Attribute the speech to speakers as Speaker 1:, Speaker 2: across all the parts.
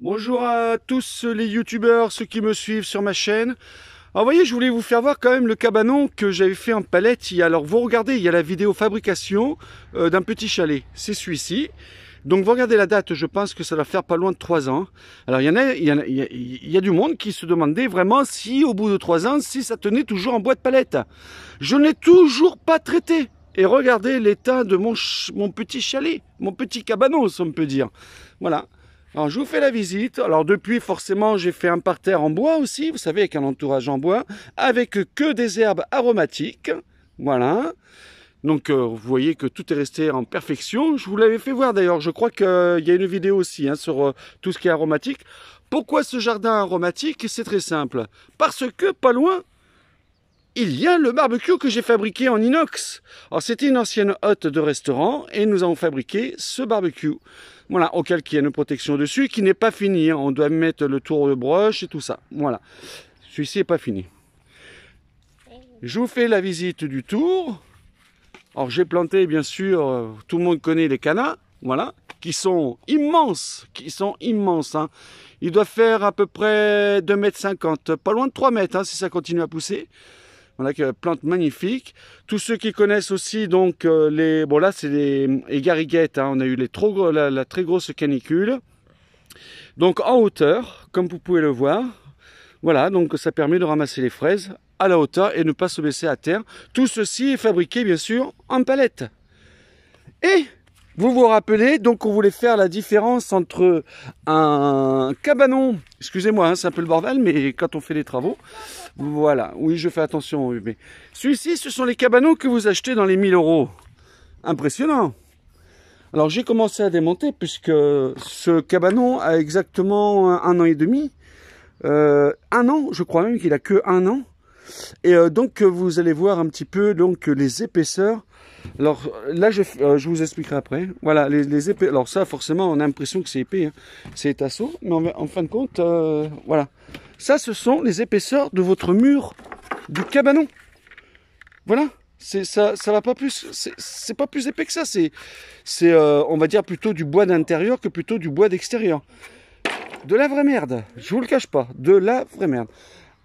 Speaker 1: Bonjour à tous les youtubeurs, ceux qui me suivent sur ma chaîne. Alors ah, vous voyez, je voulais vous faire voir quand même le cabanon que j'avais fait en palette. Alors vous regardez, il y a la vidéo fabrication euh, d'un petit chalet. C'est celui-ci. Donc vous regardez la date, je pense que ça va faire pas loin de 3 ans. Alors il y en a, il y, a, du monde qui se demandait vraiment si au bout de 3 ans, si ça tenait toujours en bois de palette. Je n'ai toujours pas traité. Et regardez l'état de mon, mon petit chalet, mon petit cabanon, si on peut dire. Voilà. Alors je vous fais la visite. Alors depuis forcément j'ai fait un parterre en bois aussi, vous savez avec un entourage en bois, avec que des herbes aromatiques. Voilà. Donc euh, vous voyez que tout est resté en perfection. Je vous l'avais fait voir d'ailleurs, je crois qu'il euh, y a une vidéo aussi hein, sur euh, tout ce qui est aromatique. Pourquoi ce jardin aromatique C'est très simple. Parce que pas loin, il y a le barbecue que j'ai fabriqué en inox. Alors c'était une ancienne hotte de restaurant et nous avons fabriqué ce barbecue. Voilà, auquel il y a une protection dessus qui n'est pas finie. Hein. On doit mettre le tour de broche et tout ça. Voilà, celui-ci n'est pas fini. Je vous fais la visite du tour. Alors j'ai planté, bien sûr, euh, tout le monde connaît les canards, voilà, qui sont immenses, qui sont immenses. Hein. Ils doivent faire à peu près 2,50 m, pas loin de 3 mètres hein, si ça continue à pousser. On a plantes magnifiques. Tous ceux qui connaissent aussi, donc, euh, les. Bon, là, c'est les euh, gariguettes. Hein. On a eu les la, très grosse canicule. Donc, en hauteur, comme vous pouvez le voir. Voilà, donc ça permet de ramasser les fraises à la hauteur et ne pas se baisser à terre. Tout ceci est fabriqué, bien sûr, en palette. Et vous vous rappelez, donc on voulait faire la différence entre un cabanon, excusez-moi, hein, c'est un peu le bordel, mais quand on fait les travaux, voilà, oui, je fais attention, mais celui-ci, ce sont les cabanons que vous achetez dans les 1000 euros. Impressionnant Alors j'ai commencé à démonter, puisque ce cabanon a exactement un an et demi, euh, un an, je crois même qu'il a que un an, et euh, donc euh, vous allez voir un petit peu donc euh, les épaisseurs. Alors là je, vous expliquerai après. Voilà les, les Alors ça forcément on a l'impression que c'est épais, hein. c'est tasseau, mais en, fin de compte voilà. Ça ce sont les épaisseurs de votre mur du cabanon. Voilà. C'est ça, ça va pas plus. C'est pas plus épais que ça. C'est, c'est, on va dire plutôt du bois d'intérieur que plutôt du bois d'extérieur. De la vraie merde. Je vous le cache pas. De la vraie merde.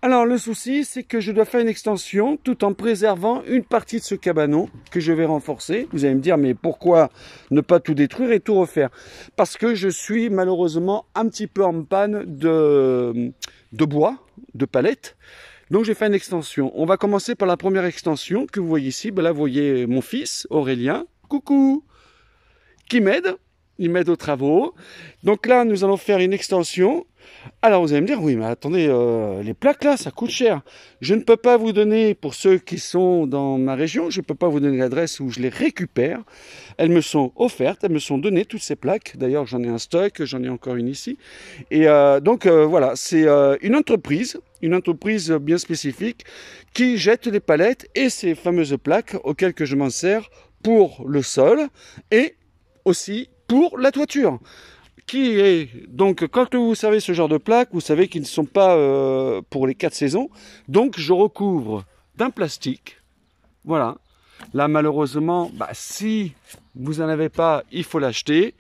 Speaker 1: Alors le souci, c'est que je dois faire une extension tout en préservant une partie de ce cabanon que je vais renforcer. Vous allez me dire, mais pourquoi ne pas tout détruire et tout refaire Parce que je suis malheureusement un petit peu en panne de, de bois, de palettes. Donc j'ai fait une extension. On va commencer par la première extension que vous voyez ici. Ben là, vous voyez mon fils, Aurélien. Coucou Qui m'aide ils aux travaux. Donc là, nous allons faire une extension. Alors vous allez me dire, oui, mais attendez, euh, les plaques là, ça coûte cher. Je ne peux pas vous donner, pour ceux qui sont dans ma région, je ne peux pas vous donner l'adresse où je les récupère. Elles me sont offertes, elles me sont données, toutes ces plaques. D'ailleurs, j'en ai un stock, j'en ai encore une ici. Et euh, donc euh, voilà, c'est une entreprise, une entreprise bien spécifique, qui jette les palettes et ces fameuses plaques auxquelles je m'en sers pour le sol et aussi pour la toiture qui est donc quand vous savez ce genre de plaques, vous savez qu'ils ne sont pas euh, pour les quatre saisons. Donc je recouvre d'un plastique. Voilà. Là malheureusement, bah, si vous en avez pas, il faut l'acheter.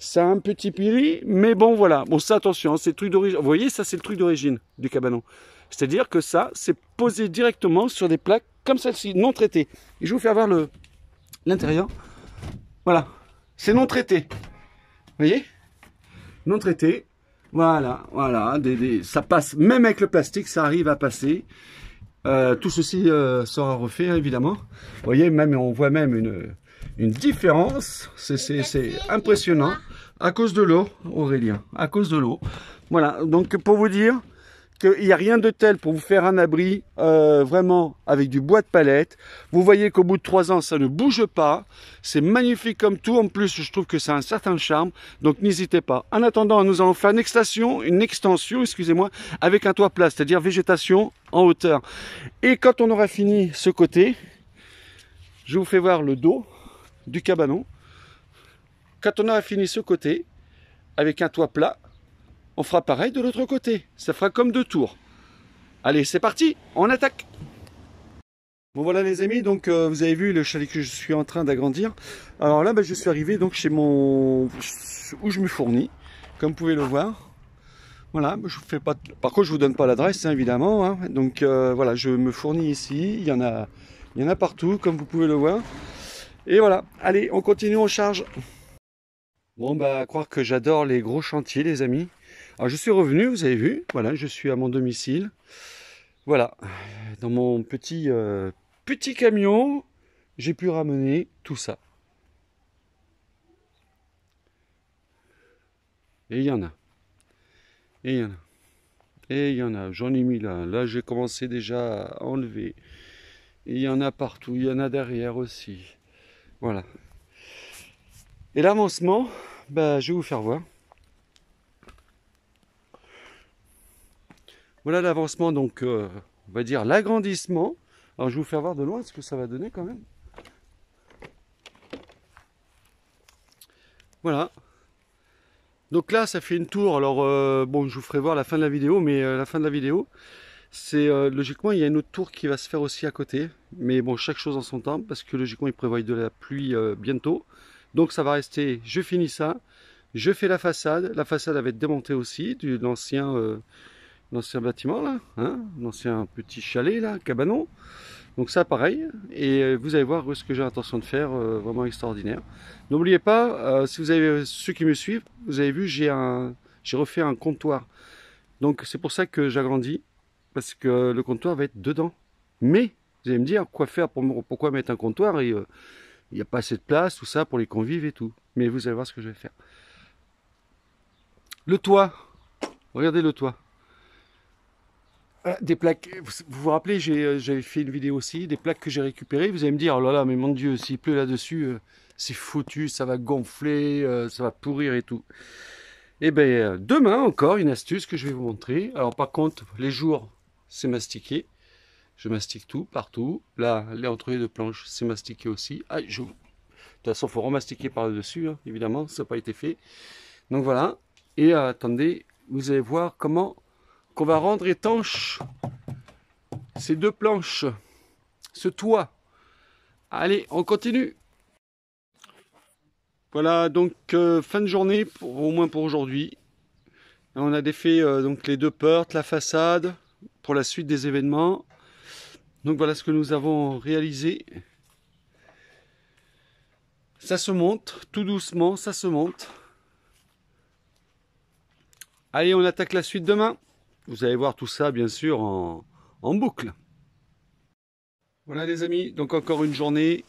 Speaker 1: c'est un petit pili mais bon voilà. Bon ça attention, hein, c'est truc d'origine. Vous voyez ça c'est le truc d'origine du cabanon. C'est-à-dire que ça c'est posé directement sur des plaques comme celle-ci non traitées. Et je vous fais avoir le l'intérieur. Voilà. C'est non traité. Vous voyez Non traité. Voilà, voilà. ça passe, même avec le plastique, ça arrive à passer. Euh, tout ceci euh, sera refait, évidemment. Vous voyez, même, on voit même une, une différence. C'est impressionnant. À cause de l'eau, Aurélien. À cause de l'eau. Voilà, donc pour vous dire, il n'y a rien de tel pour vous faire un abri euh, vraiment avec du bois de palette. Vous voyez qu'au bout de trois ans, ça ne bouge pas. C'est magnifique comme tout. En plus, je trouve que ça a un certain charme. Donc n'hésitez pas. En attendant, nous allons faire une extension, une extension, excusez-moi, avec un toit plat, c'est-à-dire végétation en hauteur. Et quand on aura fini ce côté, je vous fais voir le dos du cabanon. Quand on aura fini ce côté, avec un toit plat, on fera pareil de l'autre côté. Ça fera comme deux tours. Allez, c'est parti, on attaque Bon voilà les amis, donc euh, vous avez vu le chalet que je suis en train d'agrandir. Alors là, ben, je suis arrivé donc chez mon... où je me fournis, comme vous pouvez le voir. Voilà, ben, je fais pas... Par contre, je vous donne pas l'adresse, hein, évidemment. Hein. Donc euh, voilà, je me fournis ici, il y, en a... il y en a partout, comme vous pouvez le voir. Et voilà, allez, on continue, en charge Bon bah, à croire que j'adore les gros chantiers les amis. Alors je suis revenu, vous avez vu, voilà, je suis à mon domicile. Voilà, dans mon petit, euh, petit camion, j'ai pu ramener tout ça. Et il y en a. Et il y en a. Et il y en a. J'en ai mis là. Là, j'ai commencé déjà à enlever. Et il y en a partout. Il y en a derrière aussi. Voilà. Et l'avancement, bah, je vais vous faire voir. Voilà l'avancement, donc euh, on va dire l'agrandissement. Alors je vais vous faire voir de loin ce que ça va donner quand même. Voilà. Donc là, ça fait une tour. Alors euh, bon, je vous ferai voir la fin de la vidéo, mais euh, la fin de la vidéo, c'est logiquement il y a une autre tour qui va se faire aussi à côté. Mais bon, chaque chose en son temps, parce que logiquement il prévoit de la pluie bientôt. Donc ça va rester. Je finis ça. Je fais la façade. La façade va être démontée aussi de l'ancien l'ancien bâtiment là, hein, l'ancien petit chalet là, cabanon. Donc ça pareil, et euh, vous allez voir ce que j'ai l'intention de faire, euh, vraiment extraordinaire. N'oubliez pas, euh, si vous avez ceux qui me suivent, vous avez vu, j'ai un, j'ai refait un comptoir. Donc c'est pour ça que j'agrandis, parce que le comptoir va être dedans. Mais vous allez me dire quoi faire pour pourquoi mettre un comptoir il n'y a pas assez de place, tout ça pour les convives et tout. Mais vous allez voir ce que je vais faire. Le toit, regardez le toit. Ah, des plaques, vous vous rappelez, euh, j'avais fait une vidéo aussi, des plaques que j'ai récupérées. Vous allez me dire, oh là là, mais mon Dieu, s'il pleut là-dessus, euh, c'est foutu, ça va gonfler, euh, ça va pourrir et tout. Et eh bien, demain encore, une astuce que je vais vous montrer. Alors, par contre, les jours, c'est mastiqué. Je mastique tout, partout. Là, les entrées de planches c'est mastiqué aussi. Ah, je... De toute façon, il faut remastiquer par-dessus, hein, évidemment, ça n'a pas été fait. Donc voilà. Et attendez, vous allez voir comment qu'on va rendre étanche ces deux planches, ce toit. Allez, on continue. Voilà, donc euh, fin de journée, pour, au moins pour aujourd'hui. On a défait euh, donc les deux portes, la façade, pour la suite des événements. Donc voilà ce que nous avons réalisé. Ça se monte, tout doucement, ça se monte. Allez, on attaque la suite demain. Vous allez voir tout ça, bien sûr, en, boucle. Voilà les amis, donc encore une journée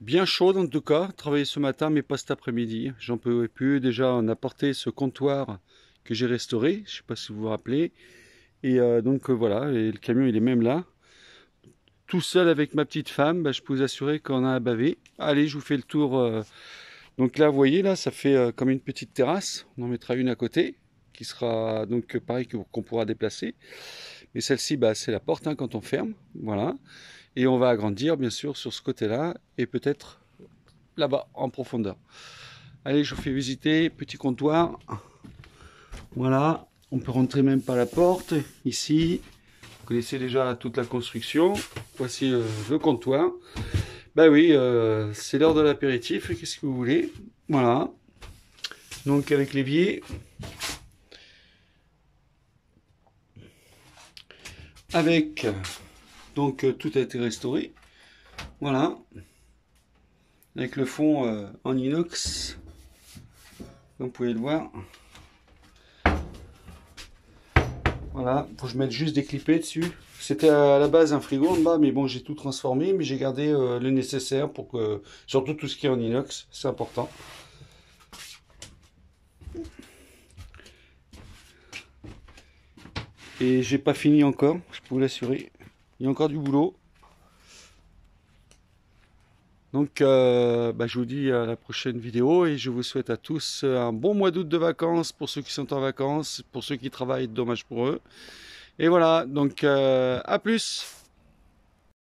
Speaker 1: bien chaude en tout cas. Travailler ce matin, mais pas cet après-midi. J'en peux plus. Déjà, on a porté ce comptoir que j'ai restauré. Je ne sais pas si vous vous rappelez. Et euh, donc euh, voilà, et le camion il est même là. Tout seul avec ma petite femme, bah, je peux vous assurer qu'on a bavé. Allez, je vous fais le tour. Euh. Donc là, vous voyez, là, ça fait comme une petite terrasse. On en mettra une à côté qui sera donc pareil qu'on pourra déplacer. Mais celle-ci, bah, c'est la porte hein, quand on ferme. Voilà. Et on va agrandir bien sûr sur ce côté-là et peut-être là-bas en profondeur. Allez, je vous fais visiter, petit comptoir. Voilà, on peut rentrer même par la porte ici. Vous connaissez déjà toute la construction. Voici euh, le comptoir. bah oui, euh, c'est l'heure de l'apéritif, qu'est-ce que vous voulez Voilà. Donc avec l'évier, avec euh, donc euh, tout a été restauré voilà avec le fond euh, en inox comme vous pouvez le voir voilà faut que je mette juste des clippets dessus c'était à la base un frigo en bas mais bon j'ai tout transformé mais j'ai gardé le nécessaire pour que surtout tout ce qui est en inox c'est important Et j'ai pas fini encore, je peux vous l'assurer. Il y a encore du boulot. Donc euh, bah, je vous dis à la prochaine vidéo et je vous souhaite à tous un bon mois d'août de vacances pour ceux qui sont en vacances, pour ceux qui travaillent, dommage pour eux. Et voilà, donc euh, à plus